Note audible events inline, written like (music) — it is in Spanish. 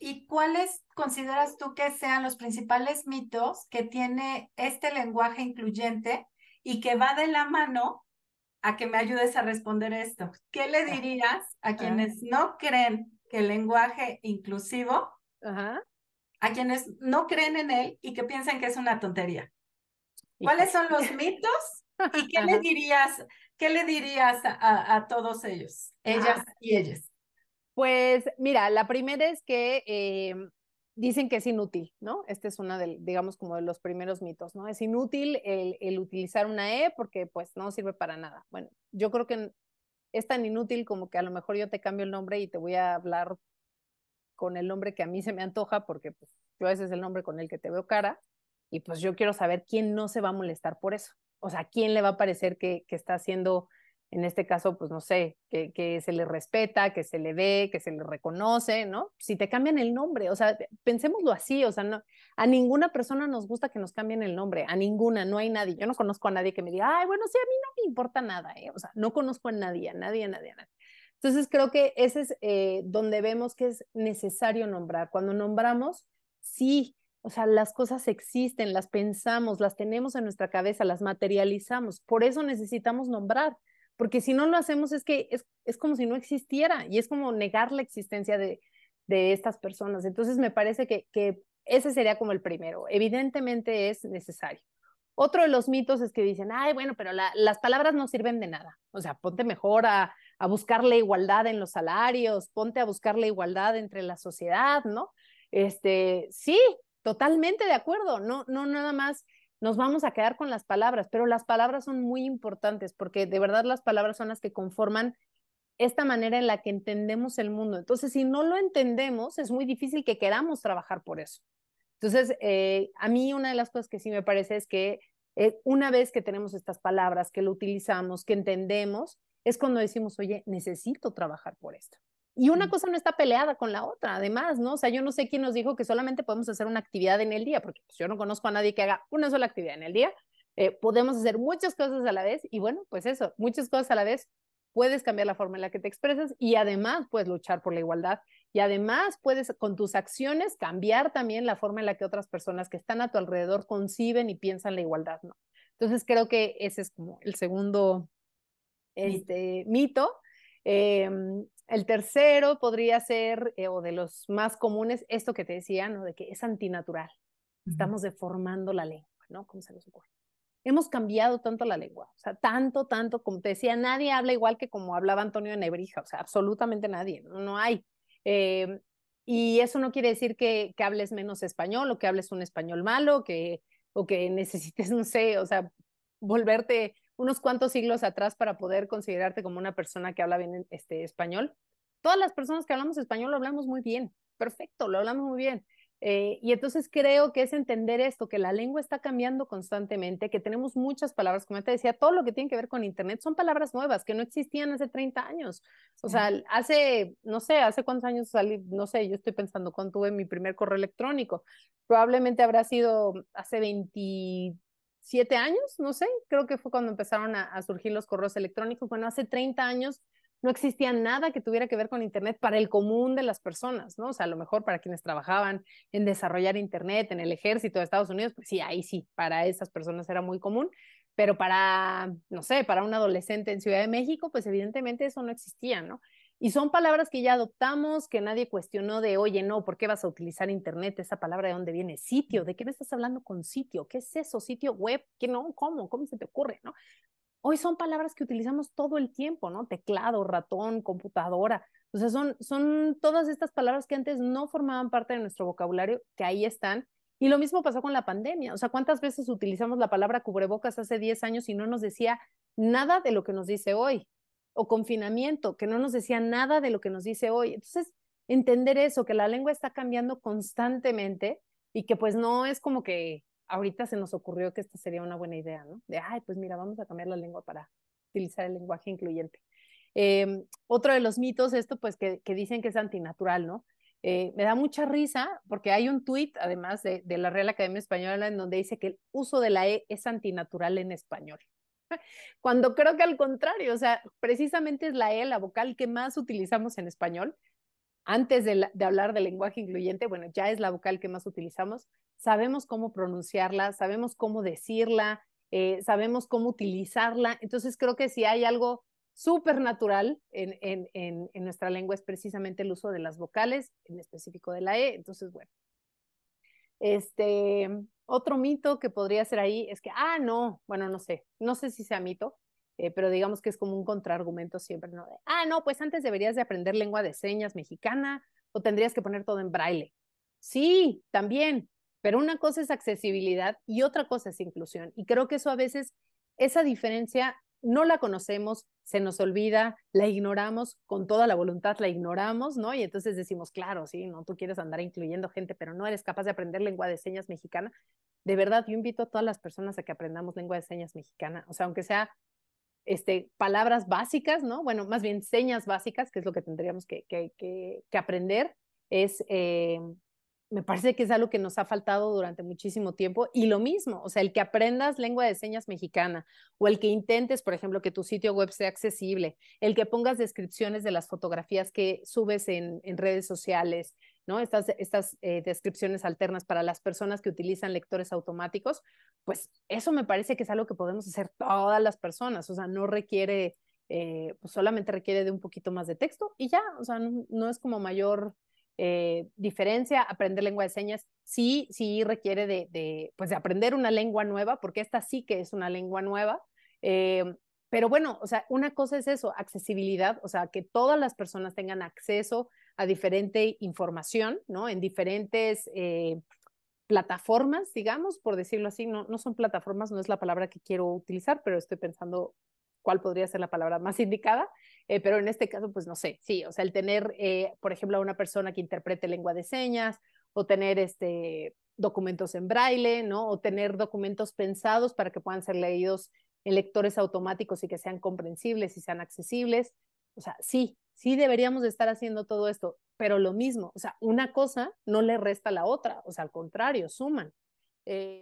¿y cuáles consideras tú que sean los principales mitos que tiene este lenguaje incluyente y que va de la mano a que me ayudes a responder esto? ¿Qué le ah, dirías a quienes no creen que el lenguaje inclusivo, a quienes no creen en él y que piensan que es una tontería? ¿Cuáles son los mitos y qué le (laughs) dirías, qué le dirías a, todos ellos, ellas ah. y ellas? Pues mira, la primera es que em, dicen que es inútil, ¿no? Este es uno de, digamos, como de los primeros mitos, ¿no? Es inútil el, utilizar una E porque pues no sirve para nada. Bueno, yo creo que es tan inútil como que a lo mejor yo te cambio el nombre y te voy a hablar con el nombre que a mí se me antoja porque pues, yo ese es el nombre con el que te veo cara y pues yo quiero saber quién no se va a molestar por eso. O sea, quién le va a parecer que, que está haciendo en este caso, pues no sé, que, se le respeta, que se le ve, que se le reconoce, ¿no? Si te cambian el nombre, o sea, pensemoslo así, o sea, no, a ninguna persona nos gusta que nos cambien el nombre, a ninguna, no hay nadie, yo no conozco a nadie que me diga, ay, bueno, sí, a mí no me importa nada, ¿eh? o sea, no conozco a nadie, a nadie, a nadie, a nadie. Entonces creo que ese es eh, donde vemos que es necesario nombrar. Cuando nombramos, sí, o sea, las cosas existen, las pensamos, las tenemos en nuestra cabeza, las materializamos. Por eso necesitamos nombrar, porque si no lo hacemos es que es, como si no existiera y es como negar la existencia de, estas personas. Entonces me parece que, ese sería como el primero. Evidentemente es necesario. Otro de los mitos es que dicen, ay, bueno, pero las palabras no sirven de nada. O sea, ponte mejor a, buscar la igualdad en los salarios, ponte a buscar la igualdad entre la sociedad, ¿no? Este, sí, totalmente de acuerdo. No, no nada más nos vamos a quedar con las palabras, pero las palabras son muy importantes porque de verdad las palabras son las que conforman esta manera en la que entendemos el mundo. Entonces, si no lo entendemos, es muy difícil que queramos trabajar por eso. Entonces, eh, a mí una de las cosas que sí me parece es que eh, una vez que tenemos estas palabras, que lo utilizamos, que entendemos, es cuando decimos, oye, necesito trabajar por esto. Y una cosa no está peleada con la otra, además, ¿no? O sea, yo no sé quién nos dijo que solamente podemos hacer una actividad en el día, porque pues, yo no conozco a nadie que haga una sola actividad en el día. Eh, podemos hacer muchas cosas a la vez y bueno, pues eso, muchas cosas a la vez. Puedes cambiar la forma en la que te expresas y además puedes luchar por la igualdad y además puedes con tus acciones cambiar también la forma en la que otras personas que están a tu alrededor conciben y piensan la igualdad, ¿no? Entonces creo que ese es como el segundo este, mito. Em, el tercero podría ser, eh, o de los más comunes, esto que te decía, ¿no? De que es antinatural. Estamos deformando la lengua, ¿no? ¿Cómo se nos ocurre? Hemos cambiado tanto la lengua, o sea, tanto, tanto, como te decía, nadie habla igual que como hablaba Antonio de Nebrija, o sea, absolutamente nadie, no, hay. Eh, y eso no quiere decir que, que, hables menos español o que hables un español malo, que, o que necesites, no sé, o sea, volverte unos cuantos siglos atrás para poder considerarte como una persona que habla bien este, español. Todas las personas que hablamos español lo hablamos muy bien, perfecto, lo hablamos muy bien. Eh, y entonces creo que es entender esto, que la lengua está cambiando constantemente, que tenemos muchas palabras, como te decía, todo lo que tiene que ver con Internet son palabras nuevas que no existían hace 30 años. O sea, hace, no sé, hace cuántos años salí, no sé, yo estoy pensando cuando tuve mi primer correo electrónico. Probablemente habrá sido hace 20 siete años, no sé, creo que fue cuando empezaron a, surgir los correos electrónicos. Bueno, hace 30 años no existía nada que tuviera que ver con Internet para el común de las personas, ¿no? O sea, a lo mejor para quienes trabajaban en desarrollar Internet, en el ejército de Estados Unidos, pues sí, ahí sí, para esas personas era muy común, pero para, no sé, para un adolescente en Ciudad de México, pues evidentemente eso no existía, ¿no? Y son palabras que ya adoptamos, que nadie cuestionó de, oye, no, ¿por qué vas a utilizar Internet? Esa palabra de dónde viene, sitio, ¿de qué me estás hablando con sitio? ¿Qué es eso? ¿Sitio web? ¿Qué no? ¿Cómo? ¿Cómo se te ocurre? ¿No? Hoy son palabras que utilizamos todo el tiempo, ¿no? Teclado, ratón, computadora. O sea, son, son todas estas palabras que antes no formaban parte de nuestro vocabulario, que ahí están y lo mismo pasó con la pandemia. O sea, ¿cuántas veces utilizamos la palabra cubrebocas hace 10 años y no nos decía nada de lo que nos dice hoy? o confinamiento, que no nos decía nada de lo que nos dice hoy. Entonces, entender eso, que la lengua está cambiando constantemente y que pues no es como que ahorita se nos ocurrió que esta sería una buena idea, ¿no? De, ay, pues mira, vamos a cambiar la lengua para utilizar el lenguaje incluyente. Em, otro de los mitos, esto pues que, dicen que es antinatural, ¿no? Eh, me da mucha risa porque hay un tuit, además de, de la Real Academia Española, en donde dice que el uso de la E es antinatural en español. (laughs) Cuando creo que al contrario, o sea, precisamente es la E, la vocal que más utilizamos en español. Antes de, de hablar del lenguaje incluyente, bueno, ya es la vocal que más utilizamos. Sabemos cómo pronunciarla, sabemos cómo decirla, eh, sabemos cómo utilizarla. Entonces creo que si hay algo súper natural en, en, nuestra lengua es precisamente el uso de las vocales, en específico de la E. Entonces, bueno. Este, otro mito que podría ser ahí es que, ah, no, bueno, no sé, no sé si sea mito, eh, pero digamos que es como un contraargumento siempre, ¿no? ah, no, pues antes deberías de aprender lengua de señas mexicana o tendrías que poner todo en braille. Sí, también, pero una cosa es accesibilidad y otra cosa es inclusión. Y creo que eso a veces, esa diferencia no la conocemos, se nos olvida, la ignoramos, con toda la voluntad la ignoramos, ¿no? Y entonces decimos, claro, sí, no, tú quieres andar incluyendo gente, pero no eres capaz de aprender lengua de señas mexicana. De verdad, yo invito a todas las personas a que aprendamos lengua de señas mexicana, o sea, aunque sea este, palabras básicas, ¿no? Bueno, más bien señas básicas, que es lo que tendríamos que, que, aprender, es... Eh, me parece que es algo que nos ha faltado durante muchísimo tiempo. Y lo mismo, o sea, el que aprendas lengua de señas mexicana o el que intentes, por ejemplo, que tu sitio web sea accesible, el que pongas descripciones de las fotografías que subes en, redes sociales, ¿no? Estas, estas eh, descripciones alternas para las personas que utilizan lectores automáticos, pues eso me parece que es algo que podemos hacer todas las personas, o sea, no requiere, eh, pues solamente requiere de un poquito más de texto y ya, o sea, no es como mayor eh, diferencia, aprender lengua de señas sí, sí requiere de, pues de aprender una lengua nueva, porque esta sí que es una lengua nueva. Eh, pero bueno, o sea, una cosa es eso, accesibilidad, o sea, que todas las personas tengan acceso a diferente información, ¿no? En diferentes eh, plataformas, digamos, por decirlo así, no, no son plataformas, no es la palabra que quiero utilizar, pero estoy pensando cuál podría ser la palabra más indicada, eh, pero en este caso, pues no sé, sí, o sea, el tener, eh, por ejemplo, a una persona que interprete lengua de señas o tener este, documentos en braille, ¿no? O tener documentos pensados para que puedan ser leídos en lectores automáticos y que sean comprensibles y sean accesibles. O sea, sí, sí deberíamos estar haciendo todo esto, pero lo mismo, o sea, una cosa no le resta a la otra, o sea, al contrario, suman. Eh,